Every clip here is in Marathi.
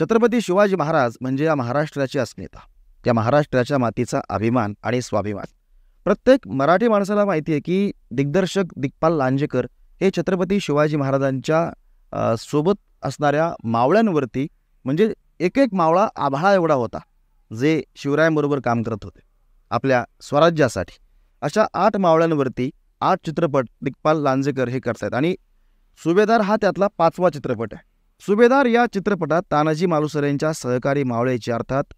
छत्रपती शिवाजी महाराज म्हणजे या महाराष्ट्राची अस्मिता त्या महाराष्ट्राच्या मातीचा अभिमान आणि स्वाभिमान प्रत्येक मराठी माणसाला माहिती आहे की दिग्दर्शक दिग्पाल लांजेकर हे छत्रपती शिवाजी महाराजांच्या सोबत असणाऱ्या मावळ्यांवरती म्हणजे एक एक मावळा आभाळा एवढा होता जे शिवरायांबरोबर काम करत होते आपल्या स्वराज्यासाठी अशा आठ मावळ्यांवरती आठ चित्रपट दिग्पाल लांजेकर हे करतायत आणि सुभेदार हा त्यातला पाचवा चित्रपट आहे सुभेदार या चित्रपटात तानाजी मालुसरेंच्या सहकारी मावळेची अर्थात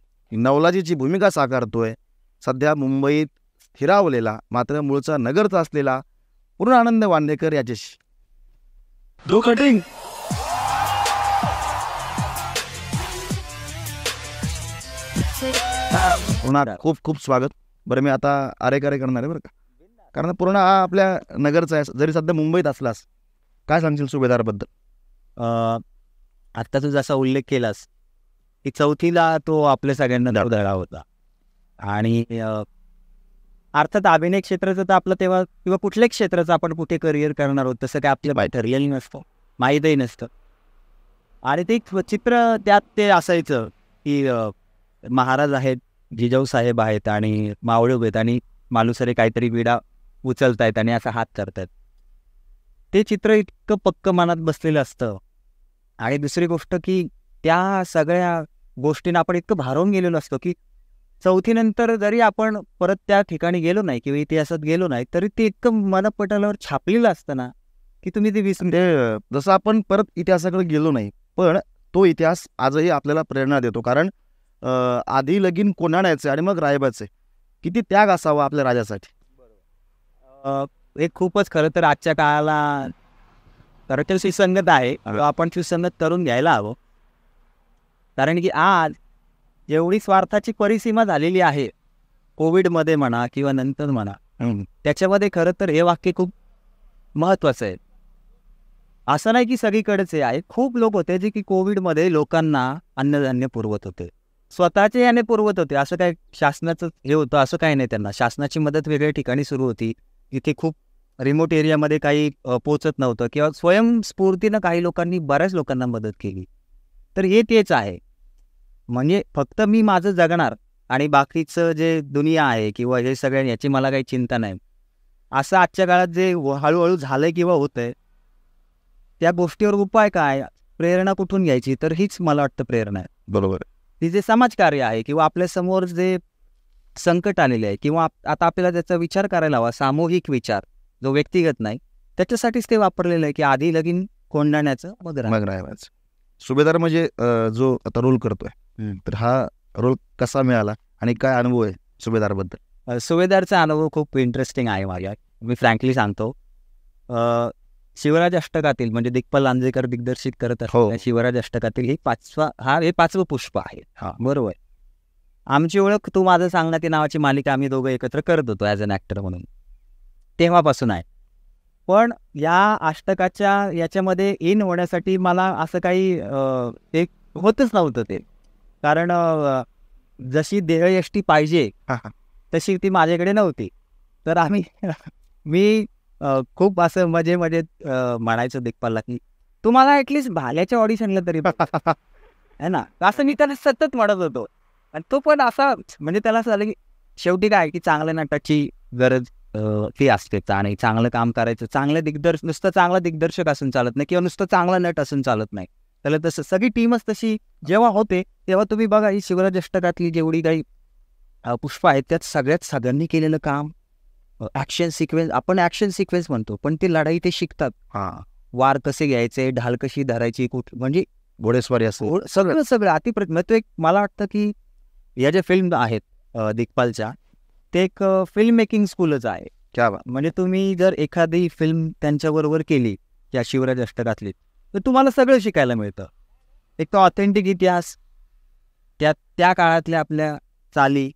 नवलाजीची भूमिका साकारतोय सध्या मुंबईत स्थिरावलेला मात्र मूळचा नगरचा असलेला पूर्ण आनंद वांदेकर याच्याशी दो खूप खूप स्वागत बरं मी आता आरे करे करणार आहे बरं का कारण पूर्ण हा आपल्या नगरचा आहे जरी सध्या मुंबईत असलास काय सांगशील सुभेदारबद्दल आत्ता तू जसा उल्लेख केलास की चौथीला तो आपल्या सगळ्यांना धडधडा होता आणि अर्थात अभिनय क्षेत्राचं तर आपलं तेव्हा किंवा कुठल्याही क्षेत्राचं आपण कुठे करिअर करणार आहोत तसं काही आपल्या बाय ठरलेलं नसतं माहीतही नसतं आणि ते चित्र त्यात ते असायचं की महाराज आहेत जिजाऊ साहेब आहेत आणि मावळे आहेत आणि मालुसरे काहीतरी विडा उचलतायत आणि असा हात करतायत ते चित्र इतकं पक्क मनात बसलेलं असतं आणि दुसरी गोष्ट की त्या सगळ्या गोष्टींना आपण इतकं भारवून गेलेलो असतो की चौथीनंतर जरी आपण परत त्या ठिकाणी गेलो नाही किंवा इतिहासात गेलो नाही तरी ते इतकं मनपटलावर छापलेलं असतं ना की तुम्ही ते विसरून म्हणजे, जसं आपण परत इतिहासाकडे गेलो नाही पण तो इतिहास आजही आपल्याला प्रेरणा देतो कारण आधी लगीन कोणाण्याचे आणि मग रायबाचे किती त्याग असावा आपल्या राजासाठी एक खूपच खरं तर आजच्या काळाला कारण ते सुसंगत आहे आपण सुसंगत करून घ्यायला हवं कारण की आज एवढी स्वार्थाची परिसीमा झालेली आहे कोविडमध्ये म्हणा किंवा नंतर म्हणा त्याच्यामध्ये खरं तर हे वाक्य खूप महत्त्वाचं आहे असं नाही की सगळीकडेच आहे खूप लोक होते जे की कोविडमध्ये लोकांना अन्नधान्य पुरवत होते स्वतःचे याने पुरवत होते असं काय शासनाचं हे होतं असं काही नाही त्यांना शासनाची मदत वेगळ्या ठिकाणी सुरू होती इथे खूप रिमोट एरियामध्ये काही पोचत नव्हतं किंवा स्वयंस्फूर्तीनं काही लोकांनी बऱ्याच लोकांना मदत केली तर हे तेच आहे म्हणजे फक्त मी माझं जगणार आणि बाकीचं जे दुनिया आहे किंवा हे सगळ्या याची मला काही चिंता नाही असं आजच्या काळात जे हळूहळू झालंय किंवा होतंय त्या गोष्टीवर उपाय काय प्रेरणा कुठून घ्यायची तर हीच मला वाटतं प्रेरणा आहे बरोबर ती जे समाजकार्य आहे किंवा आपल्या समोर जे संकट आलेले आहे किंवा आता आपल्याला त्याचा विचार करायला हवा सामूहिक विचार जो व्यक्तिगत नाही त्याच्यासाठीच ते वापरलेलं आहे की आधी लगीन कोंडाण्याचं मग मग सुभेदार म्हणजे जो आता रोल करतोय तर हा रोल कसा मिळाला आणि काय अनुभव आहे सुभेदारबद्दल सुभेदारचा अनुभव खूप इंटरेस्टिंग आहे माझ्या मी फ्रँकली सांगतो शिवराज अष्टकातील म्हणजे दिग्पल लांजेकर दिग्दर्शित करत हो शिवराज अष्टकातील हे पाचवा हा हे पाचवं पुष्प आहे बरोबर आमची ओळख तू माझं सांगण्यात नावाची मालिका आम्ही दोघं एकत्र करत होतो ॲज अन ॲक्टर म्हणून तेव्हापासून आहे पण या अष्टकाच्या याच्यामध्ये इन होण्यासाठी मला असं काही ते होतच नव्हतं ते कारण जशी देहयष्टी पाहिजे तशी ती माझ्याकडे नव्हती तर आम्ही मी खूप असं मजे मजेत म्हणायचो देखपालला की तुम्हाला ॲटलिस्ट भाल्याच्या ऑडिशनला तरी आहे ना असं मी त्याला सतत म्हणत होतो आणि तो पण असा म्हणजे त्याला असं झालं की शेवटी काय की चांगल्या नाटकाची गरज ते असते आणि चांगलं काम करायचं चांगलं दिग्दर्श नुसतं चांगला दिग्दर्शक असून चालत नाही किंवा नुसतं चांगला नट असून चालत नाही त्याला तसं सगळी टीमच तशी जेव्हा होते तेव्हा तुम्ही बघा ही शिवराजष्टकातली जेवढी काही पुष्प आहेत त्यात सगळ्यात सगळ्यांनी केलेलं काम ऍक्शन सिक्वेन्स आपण ऍक्शन सिक्वेन्स म्हणतो पण ते लढाई ते शिकतात हा वार कसे घ्यायचे ढाल कशी धरायची कुठ म्हणजे घोडेस्वारी असं सगळं सगळं अतिप्रत एक मला वाटतं की या ज्या फिल्म आहेत दिग्पालच्या ते एक फिल्म मेकिंग स्कूलच आहे क्या म्हणजे तुम्ही जर एखादी फिल्म बरोबर केली या शिवराज अष्टकातली तर तुम्हाला सगळं शिकायला मिळतं एक तर ऑथेंटिक इतिहास त्या त्या काळातल्या आपल्या चाली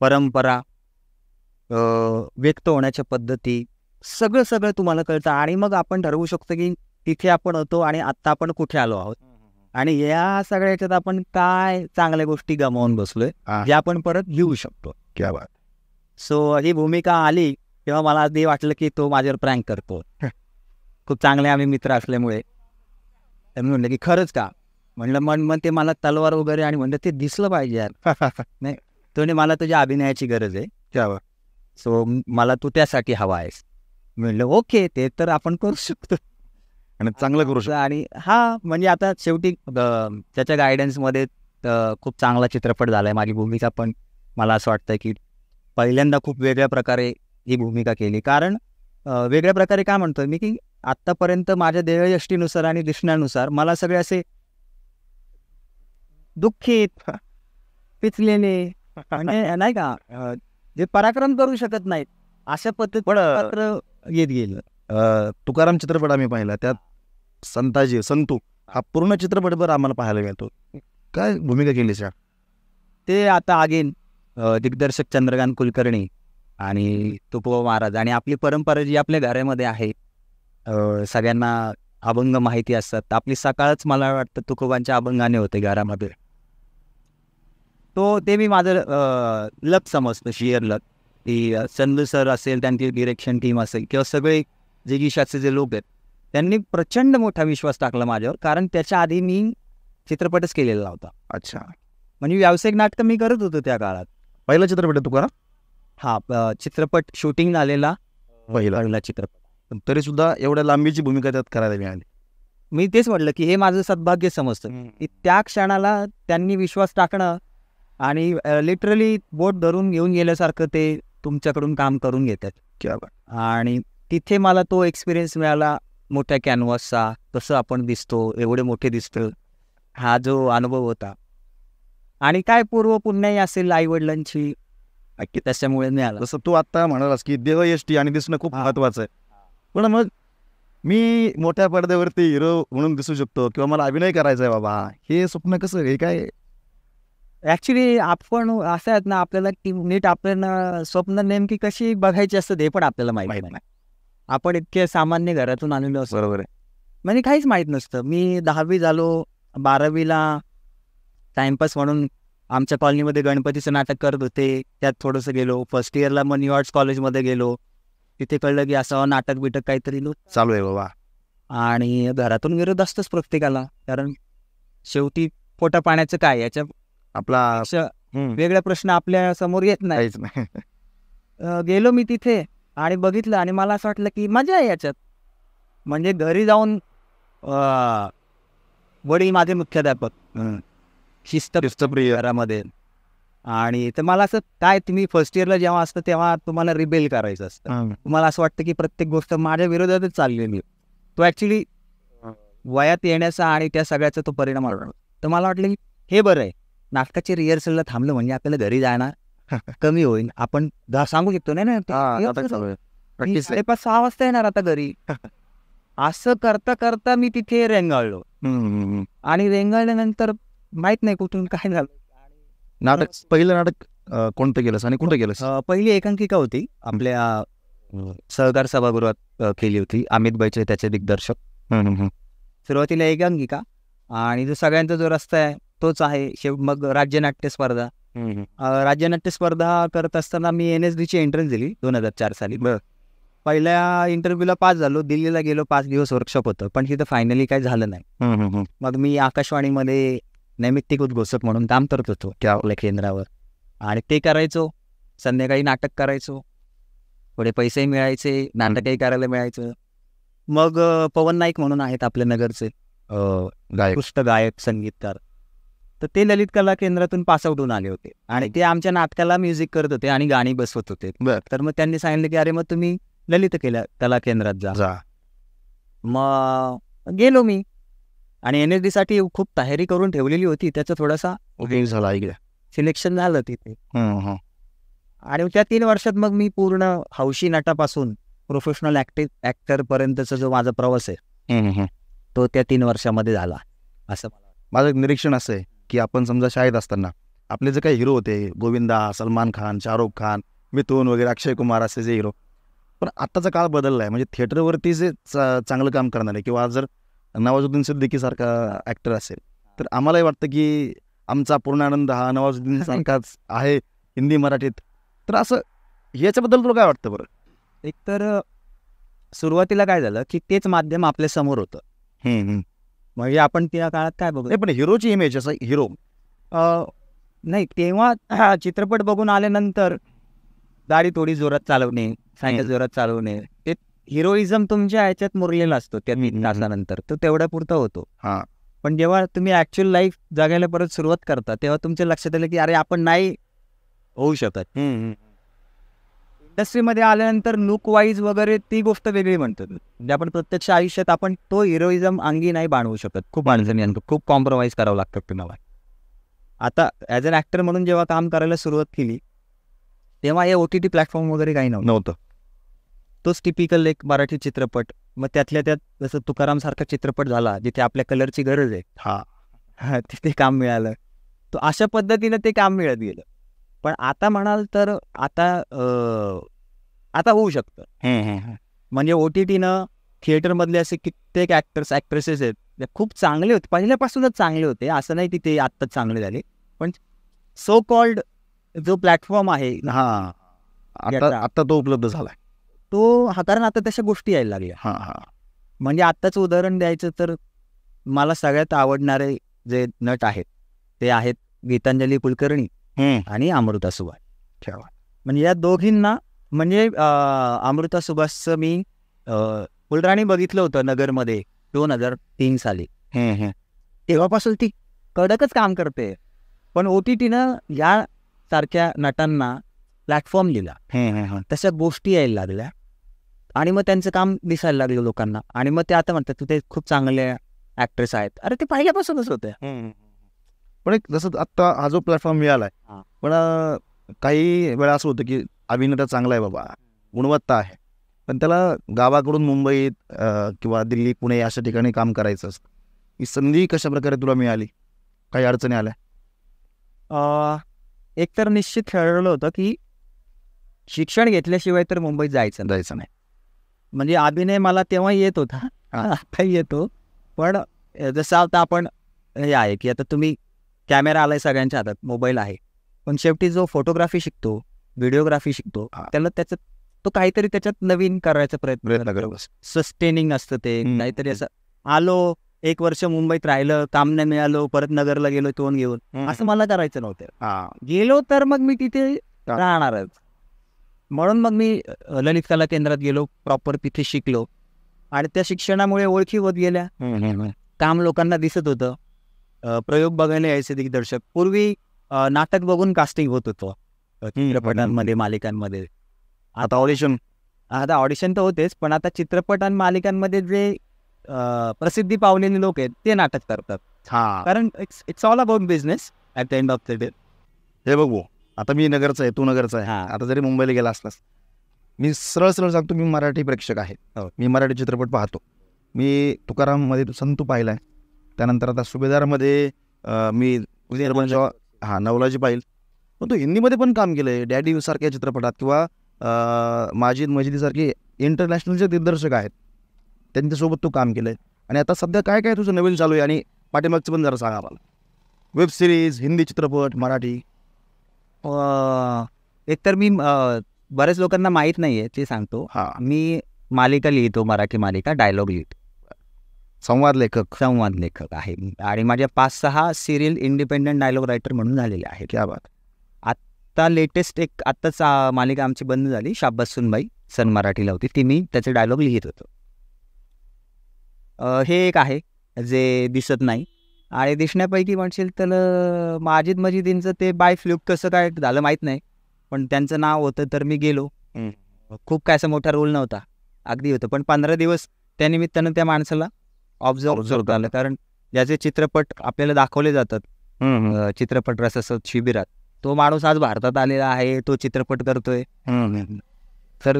परंपरा व्यक्त होण्याच्या पद्धती सगळं सगळं तुम्हाला कळतं आणि मग आपण ठरवू शकतो की तिथे आपण होतो आणि आत्ता आपण कुठे आलो आहोत आणि या सगळ्या आपण काय चांगल्या गोष्टी गमावून बसलोय जे आपण परत लिहू शकतो क्या बात सो ही भूमिका आली तेव्हा मला आधी वाटलं की तो माझ्यावर प्रँक करतो खूप चांगले आम्ही मित्र असल्यामुळे म्हणलं की खरंच का म्हणलं मन मग ते मला तलवार वगैरे आणि म्हणलं ते दिसलं पाहिजे यार नाही मला तुझ्या अभिनयाची गरज आहे त्यावर सो मला तू त्यासाठी हवा आहेस म्हणलं ओके ते तर आपण करू शकतो आणि चांगलं करू शकतो आणि हा म्हणजे आता शेवटी त्याच्या गायडन्समध्ये खूप चांगला चित्रपट झाला आहे माझी भूमिका पण मला असं वाटतं की पहिल्यांदा खूप वेगळ्या प्रकारे ही भूमिका केली कारण वेगळ्या प्रकारे काय म्हणतोय मी की आतापर्यंत माझ्या देहयष्टीनुसार आणि दिसण्यानुसार मला सगळे असे दुःखित पिचलेले नाही का जे पराक्रम करू शकत नाहीत अशा पद्धती येत गेलं तुकाराम चित्रपट आम्ही पाहिला त्यात संताजी संतू हा पूर्ण चित्रपटभर आम्हाला पाहायला मिळतो काय भूमिका केली ते आता अगेन दिग्दर्शक चंद्रकांत कुलकर्णी आणि तुपोबा महाराज आणि आपली परंपरा जी आपल्या घरामध्ये आहे सगळ्यांना अभंग माहिती असतात आपली सकाळच मला वाटतं तुकोबांच्या अभंगाने होते घरामध्ये तो ते मी माझं लक समजतं शिअर लक की चंदू सर असेल त्यांची डिरेक्शन टीम असेल किंवा सगळे जे गीशाचे जे लोक आहेत त्यांनी प्रचंड मोठा विश्वास टाकला माझ्यावर कारण त्याच्या आधी मी चित्रपटच केलेला होता अच्छा म्हणजे व्यावसायिक नाटकं मी करत होतो त्या काळात पहिला चित्रपट आहे तुकाराम हा चित्रपट शूटिंग आलेला पहिला चित्रपट तरी सुद्धा एवढ्या लांबीची भूमिका त्यात करायला मिळाली मी तेच म्हटलं की हे माझं सद्भाग्य समजतं की त्या क्षणाला त्यांनी विश्वास टाकणं आणि लिटरली बोट धरून घेऊन गेल्यासारखं ते तुमच्याकडून काम करून घेतात क्या आणि तिथे मला तो एक्सपिरियन्स मिळाला मोठ्या कॅनव्हासचा कसं आपण दिसतो एवढे मोठे दिसतो हा जो अनुभव होता आणि काय पूर्व पुण्याही असेल आई वडिलांची त्याच्यामुळे मी आला जसं तू आता म्हणालास की यष्टी आणि दिसणं खूप महत्वाचं आहे पण मग मी मोठ्या पडद्यावरती हिरो म्हणून दिसू शकतो किंवा मला अभिनय करायचा आहे बाबा हे स्वप्न कसं हे काय ऍक्च्युली आपण असं आहेत ना आपल्याला की नीट आपल्याला स्वप्न नेमकी कशी बघायची असतं हे पण आपल्याला माहिती नाही आपण इतके सामान्य घरातून आणलेलो असतो बरोबर म्हणजे काहीच माहीत नसतं मी दहावी झालो बारावीला टाइमपास म्हणून आमच्या कॉलनीमध्ये गणपतीचं नाटक करत होते त्यात थोडंसं गेलो फर्स्ट इयरला मग न्यूआर्ट्स कॉलेजमध्ये गेलो तिथे कळलं की असं नाटक बिटक काहीतरी चालू आहे बाबा आणि घरातून विरोध असतोच प्रत्येकाला कारण शेवटी पोटा पाण्याचं काय याच्या आपला वेगळा प्रश्न आपल्या समोर येत नाही गेलो मी तिथे आणि बघितलं आणि मला असं वाटलं की मजा आहे याच्यात म्हणजे घरी जाऊन वडील माझे मुख्याध्यापक शिस्त घरामध्ये आणि तर मला असं काय तुम्ही फर्स्ट इयरला जेव्हा असतं तेव्हा तुम्हाला रिबेल करायचं असतं तुम्हाला असं वाटतं की प्रत्येक गोष्ट माझ्या विरोधातच चाललेली तो ऍक्च्युली वयात येण्याचा आणि त्या सगळ्याचा तो परिणाम आढळला तर मला वाटलं की हे बरं आहे नाटकाची रिहर्सलला थांबलं म्हणजे आपल्याला घरी जाणार कमी होईल आपण सांगू शकतो नाही ना सहा वाजता येणार आता घरी असं करता करता मी तिथे रेंगाळलो आणि रेंगाळल्यानंतर माहित नाही कुठून काय झालं नाटक पहिलं नाटक कोणतं केलंस आणि कुठं केलंस पहिली एकांकिका होती आपल्या सहकार सभागृहात केली होती अमित बैचे त्याचे दिग्दर्शक सुरुवातीला एकांकिका आणि जो सगळ्यांचा जो रस्ता आहे तोच आहे शेव मग राज्य नाट्य स्पर्धा राज्य नाट्य स्पर्धा करत असताना मी एन एस डीची एंट्रन्स दिली दोन हजार चार साली बरं. पहिल्या इंटरव्ह्यूला पास झालो दिल्लीला गेलो पाच दिवस वर्कशॉप होतं पण तिथं फायनली काय झालं नाही मग मी आकाशवाणीमध्ये नैमित्तिक उद्घोषक म्हणून काम करत होतो त्या आपल्या केंद्रावर आणि ते करायचो संध्याकाळी नाटक करायचो थोडे पैसेही मिळायचे नाटकही करायला मिळायचं मग पवन नाईक म्हणून आहेत आपल्या नगरचे गायक गायक संगीतकार तर ते ललित कला केंद्रातून पास आउट होऊन आले होते आणि ते आमच्या नाटकाला म्युझिक करत होते आणि गाणी बसवत होते तर मग त्यांनी सांगितलं की अरे मग तुम्ही ललित केला कला केंद्रात जा मग गेलो मी आणि एन एस साठी खूप तयारी करून ठेवलेली होती त्याचा थोडासा उपयोग झाला सिलेक्शन झालं तिथे आणि त्या तीन वर्षात मग मी पूर्ण हौशी नाटापासून प्रोफेशनल ऍक्टर पर्यंतचा जो माझा प्रवास आहे तो त्या तीन वर्षामध्ये झाला असं माझं एक निरीक्षण असं आहे की आपण समजा शाळेत असताना आपले जे काही हिरो होते गोविंदा सलमान खान शाहरुख खान मिथून वगैरे अक्षय कुमार असे जे हिरो पण आत्ताचा काळ बदलला आहे म्हणजे थिएटरवरती जे चांगलं काम आहे किंवा जर नवाजुद्दीन सारखा ऍक्टर असेल तर आम्हालाही वाटतं की आमचा पूर्ण आनंद हा नवाजुद्दीन सारखाच आहे हिंदी मराठीत तर असं याच्याबद्दल तुला काय वाटतं बरं एकतर सुरुवातीला काय झालं की तेच माध्यम आपल्या समोर होतं म्हणजे आपण त्या काळात काय बघू पण हिरोची इमेज असं हिरो नाही तेव्हा चित्रपट बघून आल्यानंतर दारी थोडी जोरात चालवणे सायकल जोरात चालवणे हिरोइझम तुमच्या ह्याच्यात मुरलेला असतो त्या नाचल्यानंतर तो तेवढ्या पुरता होतो पण जेव्हा तुम्ही ऍक्च्युअल लाईफ जगायला परत सुरुवात करता तेव्हा तुमच्या लक्षात आलं की अरे आपण नाही होऊ शकत इंडस्ट्रीमध्ये आल्यानंतर लुक वाईज वगैरे ती गोष्ट वेगळी म्हणतो म्हणजे आपण प्रत्यक्ष आयुष्यात आपण तो हिरोइझम अंगी नाही बांधवू शकत खूप आणतो खूप कॉम्प्रोमाइज करावं लागतं तुम्हाला आता ऍज अन ऍक्टर म्हणून जेव्हा काम करायला सुरुवात केली तेव्हा हे ओ टी टी प्लॅटफॉर्म वगैरे काही नव्हतं तोच टिपिकल एक मराठी चित्रपट मग त्यातल्या त्यात जसं तुकाराम सारखा चित्रपट झाला जिथे आपल्या कलरची गरज आहे हा तिथे काम मिळालं तो अशा पद्धतीनं ते काम मिळत गेलं पण आता म्हणाल तर आता आता होऊ शकतं म्हणजे ओ टी टीनं थिएटरमधले असे कित्येक ॲक्टर्स ॲक्ट्रेसेस आहेत ते खूप चांगले होते पहिल्यापासूनच चांगले होते असं नाही तिथे आत्ताच चांगले झाले पण सो कॉल्ड जो प्लॅटफॉर्म आहे हा आता आता तो उपलब्ध झाला तो हाताळून आता तशा गोष्टी यायला लागल्या हां हां म्हणजे आत्ताचं उदाहरण द्यायचं तर मला सगळ्यात आवडणारे जे नट आहेत ते आहेत गीतांजली कुलकर्णी आणि अमृता सुभाष म्हणजे या दोघींना म्हणजे अमृता सुभाषचं मी फुलराणी बघितलं होतं नगरमध्ये दोन हजार तीन साली तेव्हापासून ती कडकच काम करते पण ओ टी टीनं या सारख्या नटांना प्लॅटफॉर्म लिहिला तशा गोष्टी यायला लागल्या आणि मग त्यांचं काम दिसायला लागलं लोकांना आणि मग ते आता म्हणतात तू ते खूप चांगले ऍक्ट्रेस आहेत अरे ते पहिल्यापासूनच होते पण एक जसं आता हा जो प्लॅटफॉर्म मिळालाय पण काही वेळा असं होतं की अभिनेता चांगला आहे बाबा गुणवत्ता आहे पण त्याला गावाकडून मुंबईत किंवा दिल्ली पुणे अशा ठिकाणी काम करायचं असतं ही संधी कशा प्रकारे तुला मिळाली काही अडचणी आल्या एक तर निश्चित खेळलं होतं की शिक्षण घेतल्याशिवाय तर मुंबईत जायचं जायचं नाही म्हणजे अभिनय मला तेव्हा येत होता आता येतो पण जसं आता आपण हे आहे की आता तुम्ही कॅमेरा आलाय सगळ्यांच्या हातात मोबाईल आहे पण शेवटी जो फोटोग्राफी शिकतो व्हिडिओग्राफी शिकतो त्याला त्याचं तो काहीतरी त्याच्यात नवीन करायचा प्रयत्न सस्टेनिंग असतं ते काहीतरी असं आलो एक वर्ष मुंबईत राहिलं काम नाही मिळालो परत नगरला गेलो तोंड घेऊन असं मला करायचं नव्हतं गेलो तर मग मी तिथे राहणारच म्हणून मग मी ललित कला केंद्रात गेलो प्रॉपर तिथे शिकलो आणि त्या शिक्षणामुळे ओळखी होत गेल्या काम लोकांना दिसत होतं प्रयोग बघायला यायचे दिग्दर्शक पूर्वी नाटक बघून कास्टिंग होत होतं चित्रपटांमध्ये मालिकांमध्ये आता ऑडिशन आता ऑडिशन तर होतेच पण आता चित्रपट आणि मालिकांमध्ये जे प्रसिद्धी पावलेले लोक आहेत ते नाटक करतात कारण it's it's all about business at the end of the day हे बघू आता मी नगरचा आहे तू नगरचं आहे आता जरी मुंबईला गेला असलास मी सरळ सरळ सांगतो मी मराठी प्रेक्षक आहे हो. मी मराठी चित्रपट पाहतो मी तुकाराममध्ये संतू पाहिला आहे त्यानंतर आता सुभेदारमध्ये मी जेव्हा हां नवलाजी पाहिल पण तू हिंदीमध्ये पण काम केलं आहे डॅडी सारख्या चित्रपटात किंवा माजिद मजिदीसारखे इंटरनॅशनलचे दिग्दर्शक आहेत त्यांच्यासोबत तू काम केलं आहे आणि आता सध्या काय काय तुझं नवीन चालू आहे आणि पाठीमागचं पण जरा सांगा मला वेब सिरीज हिंदी चित्रपट मराठी एकतर मी बऱ्याच लोकांना माहीत नाही आहे ते सांगतो मी मालिका लिहितो मराठी मालिका डायलॉग लिहितो संवाद लेखक संवाद लेखक आहे आणि माझ्या पाच सहा सिरियल इंडिपेंडंट डायलॉग रायटर म्हणून झालेले आहेत क्या बात आत्ता लेटेस्ट एक आत्ताच मालिका आमची बंद झाली शाब्बास सुनबाई सन मराठीला होती ती मी त्याचे डायलॉग लिहित होतो हे एक आहे जे दिसत नाही आणि दिसण्यापैकी म्हणशील तर माजिद मजिदींचं ते बाय फ्लूक कसं काय झालं माहीत नाही पण त्यांचं नाव होतं तर मी गेलो खूप काय असा मोठा रोल नव्हता अगदी होतं पण पंधरा दिवस त्यानिमित्तानं त्या माणसाला ऑब्झर्व झालं कारण ज्याचे चित्रपट आपल्याला दाखवले जातात चित्रपट रस शिबिरात तो माणूस आज भारतात आलेला आहे तो चित्रपट करतोय तर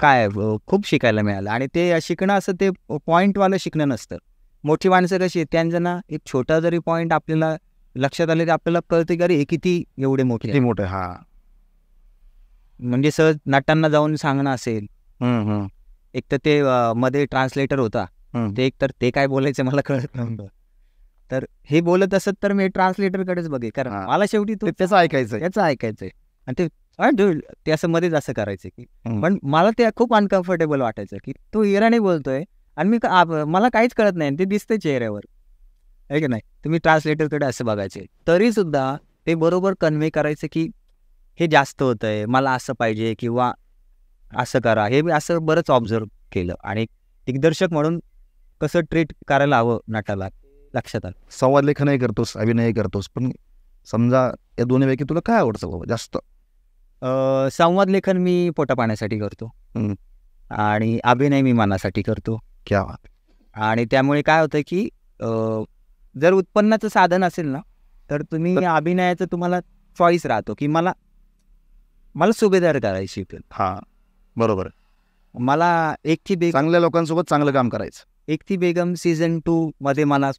काय खूप शिकायला मिळालं आणि ते शिकणं असं ते पॉईंटवालं शिकणं नसतं मोठी माणसं कशी आहेत ना एक छोटा जरी पॉईंट आपल्याला लक्षात आले तर आपल्याला कळते की अरे हे किती एवढे मोठे किती हा म्हणजे सहज नाटांना जाऊन सांगणं असेल एक तर ते मध्ये ट्रान्सलेटर होता ते एक तर ते काय बोलायचं मला कळत नव्हतं तर हे बोलत असत तर मी ट्रान्सलेटरकडेच बघे कारण मला शेवटी त्याचं ऐकायचं त्याचं ऐकायचंय आणि ते असं मध्येच असं करायचं की पण मला ते खूप अनकम्फर्टेबल वाटायचं की तो इराणी बोलतोय आणि मी मला काहीच कळत नाही ते दिसते चेहऱ्यावर आहे की नाही तुम्ही ट्रान्सलेटरकडे असं बघायचे तरी सुद्धा ते बरोबर कन्व्हे करायचं की हे जास्त होतंय आहे मला असं पाहिजे किंवा असं करा हे मी असं बरंच ऑब्झर्व केलं आणि दिग्दर्शक म्हणून कसं ट्रीट करायला हवं नाटाला लक्षात आलं संवाद लेखनही करतोस अभिनय करतोस पण समजा या दोन्हीपैकी तुला काय आवडतं बाबा जास्त संवाद लेखन मी पोटा पाण्यासाठी करतो आणि अभिनय मी मनासाठी करतो आणि त्यामुळे काय होतं की जर उत्पन्नाचं साधन असेल ना तर तुम्ही अभिनयाचं तुम्हाला चॉईस राहतो की मला मला सुभेदार करायची हा बरोबर मला थी बेगम चांगल्या लोकांसोबत चांगलं काम करायचं एक थी बेगम सीझन टू मध्ये मला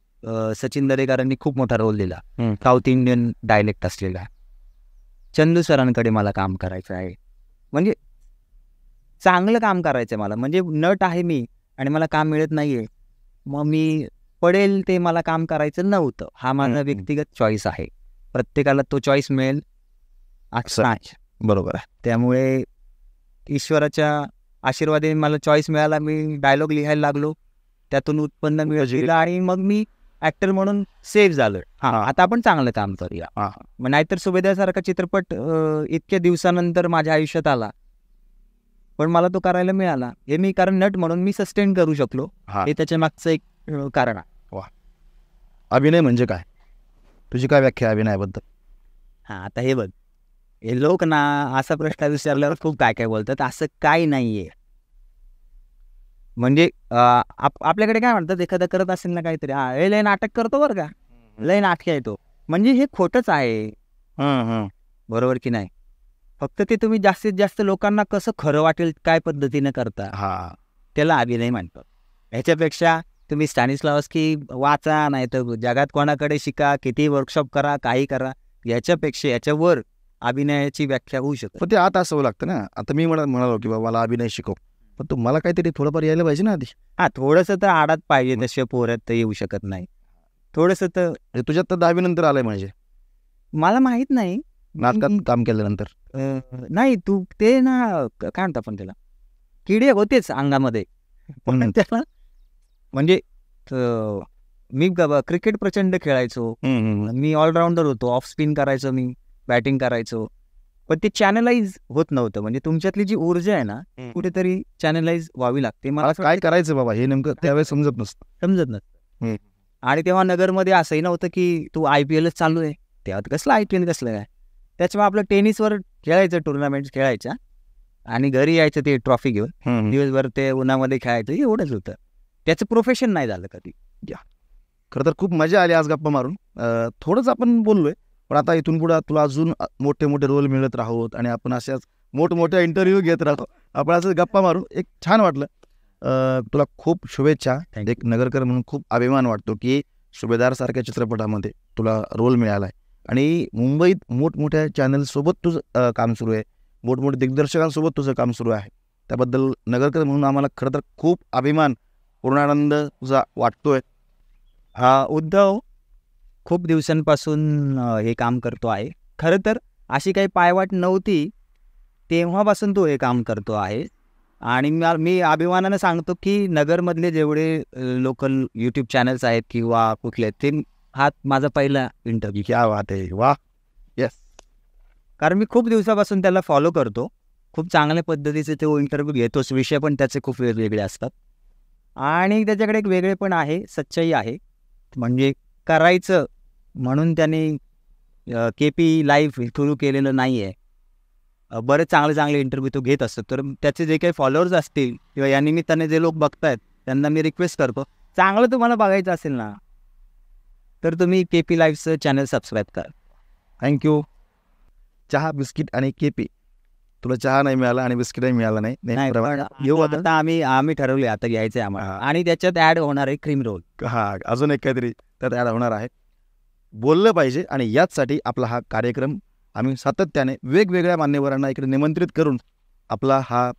सचिन दरेकरांनी खूप मोठा रोल दिला साऊथ इंडियन डायलेक्ट असलेला चंदू सरांकडे मला काम करायचं आहे म्हणजे चांगलं काम करायचं आहे मला म्हणजे नट आहे मी आणि मला काम मिळत नाहीये मग मी पडेल ते मला काम करायचं नव्हतं हा माझा व्यक्तिगत चॉईस आहे प्रत्येकाला तो चॉईस मिळेल बरोबर आहे त्यामुळे ईश्वराच्या आशीर्वादाने मला चॉईस मिळाला मी डायलॉग लिहायला लागलो त्यातून उत्पन्न मिळवलं आणि मग मी ऍक्टर म्हणून सेव्ह झालो हा आता आपण चांगलं काम करूया नाहीतर सुभेदासारखा चित्रपट इतक्या दिवसानंतर माझ्या आयुष्यात आला पण मला तो करायला मिळाला हे मी कारण नट म्हणून मी सस्टेन करू शकलो हे त्याच्या मागचं एक कारण आहे अभिनय म्हणजे काय तुझी काय व्याख्या अभिनयाबद्दल हा आता हे बघ हे लोक ना असा प्रश्न विचारल्यावर खूप काय काय बोलतात असं काय नाहीये म्हणजे आपल्याकडे काय म्हणतात एखादा करत असेल ना काहीतरी हा हे लय नाटक करतो बरं का लय नाटक येतो म्हणजे हे खोटच आहे बरोबर की नाही फक्त ते तुम्ही जास्तीत जास्त लोकांना कसं खरं वाटेल काय पद्धतीने करता हा त्याला अभिनय म्हणतो ह्याच्यापेक्षा तुम्ही की वाचा नाही तर जगात कोणाकडे शिका किती वर्कशॉप करा काही करा याच्यापेक्षा याच्यावर अभिनयाची व्याख्या होऊ शकते ते आता असं लागतं ना आता मी म्हणा म्हणालो की बाबा मला अभिनय शिकव पण तुम्हाला काहीतरी थोडंफार यायला पाहिजे ना आधी हा थोडंसं तर आडात पाहिजे तसे पोऱ्यात तर येऊ शकत नाही थोडंसं तर म्हणजे तुझ्यात तर दहावीनंतर आलं आलंय म्हणजे मला माहीत नाही नाटकात काम केल्यानंतर नाही तू ते ना काय म्हणता पण त्याला किडे होतेच अंगामध्ये पण त्याला म्हणजे मी क्रिकेट प्रचंड खेळायचो मी ऑलराऊंडर होतो ऑफ स्पिन करायचो मी बॅटिंग करायचो पण ते चॅनलाइज होत नव्हतं म्हणजे तुमच्यातली जी ऊर्जा आहे ना कुठेतरी चॅनलाइज व्हावी लागते मला काय करायचं बाबा हे नेमकं त्यावेळेस समजत नसतं समजत नसत आणि तेव्हा नगरमध्ये असंही नव्हतं की तू आय पी एलच चालू आहे तेव्हा कसलं आय पी एल कसलं काय त्याच्यामुळे आपलं टेनिसवर खेळायचं टुर्नामेंट खेळायच्या आणि घरी यायचं ते ट्रॉफी घेऊन दिवसभर ते उन्हामध्ये खेळायचं एवढंच होतं त्याचं प्रोफेशन नाही झालं कधी या खरं तर खूप मजा आली आज गप्पा मारून थोडंच आपण बोललोय पण आता इथून पुढे तुला अजून मोठे मोठे रोल मिळत राहोत आणि आपण अशाच मोठमोठ्या इंटरव्ह्यू घेत राहतो आपण असं गप्पा मारून एक छान वाटलं तुला खूप शुभेच्छा एक नगरकर म्हणून खूप अभिमान वाटतो की सुभेदार सारख्या चित्रपटामध्ये तुला रोल मिळाला आहे आणि मुंबईत मोठमोठ्या चॅनल्ससोबत तुझं काम सुरू आहे मोठमोठ्या दिग्दर्शकांसोबत तुझं काम सुरू आहे त्याबद्दल नगरकर म्हणून आम्हाला खरं तर खूप अभिमान पूर्णानंद तुझा वाटतो आहे उद्धव खूप दिवसांपासून हे काम करतो आहे खरं तर अशी काही पायवाट नव्हती तेव्हापासून तो हे काम करतो आहे आणि मी अभिमानानं सांगतो की नगरमधले जेवढे लोकल यूट्यूब चॅनल्स आहेत किंवा कुठले ते हा माझा पहिला इंटरव्ह्यू क्या वाट आहे वा येस कारण मी खूप दिवसापासून त्याला फॉलो करतो खूप चांगल्या पद्धतीचे तो इंटरव्ह्यू घेतोच विषय पण त्याचे खूप वेगवेगळे असतात आणि त्याच्याकडे एक वेगळे पण आहे सच्चाई आहे म्हणजे करायचं म्हणून त्याने के पी लाईफ थ्रू केलेलं नाही आहे बरेच चांगले चांगले इंटरव्ह्यू तो घेत असतो तर त्याचे जे काही फॉलोअर्स असतील किंवा यानिमित्ताने जे लोक आहेत त्यांना मी रिक्वेस्ट करतो चांगलं तुम्हाला बघायचं असेल ना तर तुम्ही के पी लाईव्हचं चॅनल सबस्क्राईब करा थँक्यू चहा बिस्किट आणि के पी तुला चहा नाही मिळाला आणि बिस्किट नाही मिळाला नाही नाही आम्ही आम्ही ठरवले आता घ्यायचं आहे आम्हाला आणि त्याच्यात ॲड होणार आहे क्रीम रोल हा अजून एक काहीतरी त्यात ॲड होणार आहे बोललं पाहिजे आणि याचसाठी आपला हा कार्यक्रम आम्ही सातत्याने वेगवेगळ्या मान्यवरांना इकडे निमंत्रित करून आपला हा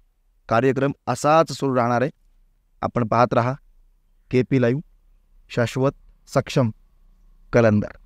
कार्यक्रम असाच सुरू राहणार आहे आपण पाहत राहा के पी लाईव्ह शाश्वत सक्षम calendar.